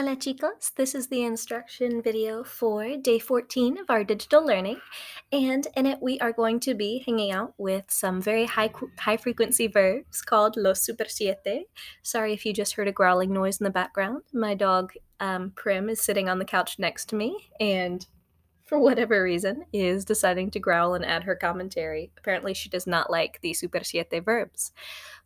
Hola chicos, this is the instruction video for day 14 of our digital learning and in it we are going to be hanging out with some very high high frequency verbs called los super siete. Sorry if you just heard a growling noise in the background. My dog um, Prim is sitting on the couch next to me and for whatever reason, is deciding to growl and add her commentary. Apparently, she does not like the Super Siete verbs.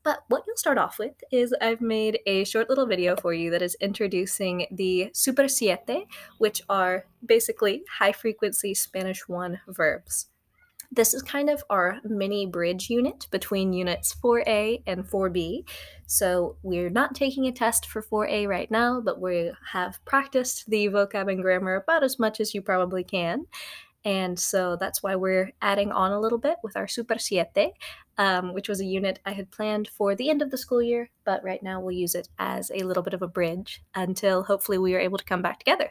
But what you'll start off with is I've made a short little video for you that is introducing the Super Siete, which are basically high frequency Spanish 1 verbs. This is kind of our mini bridge unit between units 4A and 4B. So we're not taking a test for 4A right now, but we have practiced the vocab and grammar about as much as you probably can. And so that's why we're adding on a little bit with our Super Siete, um, which was a unit I had planned for the end of the school year, but right now we'll use it as a little bit of a bridge until hopefully we are able to come back together.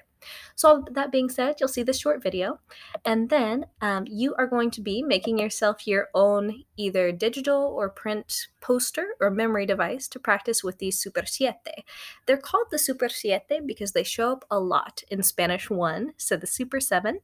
So, that being said, you'll see this short video, and then um, you are going to be making yourself your own either digital or print poster or memory device to practice with these Super Siete. They're called the Super Siete because they show up a lot in Spanish 1, so the Super 7,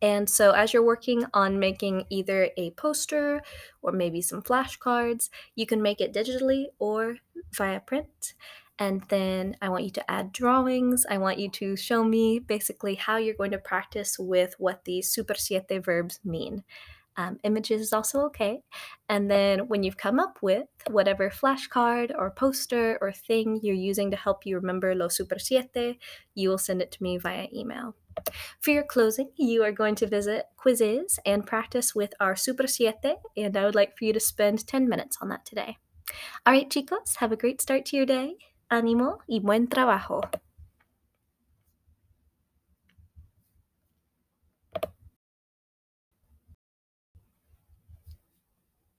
and so, as you're working on making either a poster or maybe some flashcards, you can make it digitally or via print. And then I want you to add drawings. I want you to show me basically how you're going to practice with what the super siete verbs mean. Um, images is also okay. And then when you've come up with whatever flashcard or poster or thing you're using to help you remember Los Super Siete, you will send it to me via email. For your closing, you are going to visit quizzes and practice with our Super Siete, and I would like for you to spend 10 minutes on that today. All right, chicos, have a great start to your day. Ánimo y buen trabajo.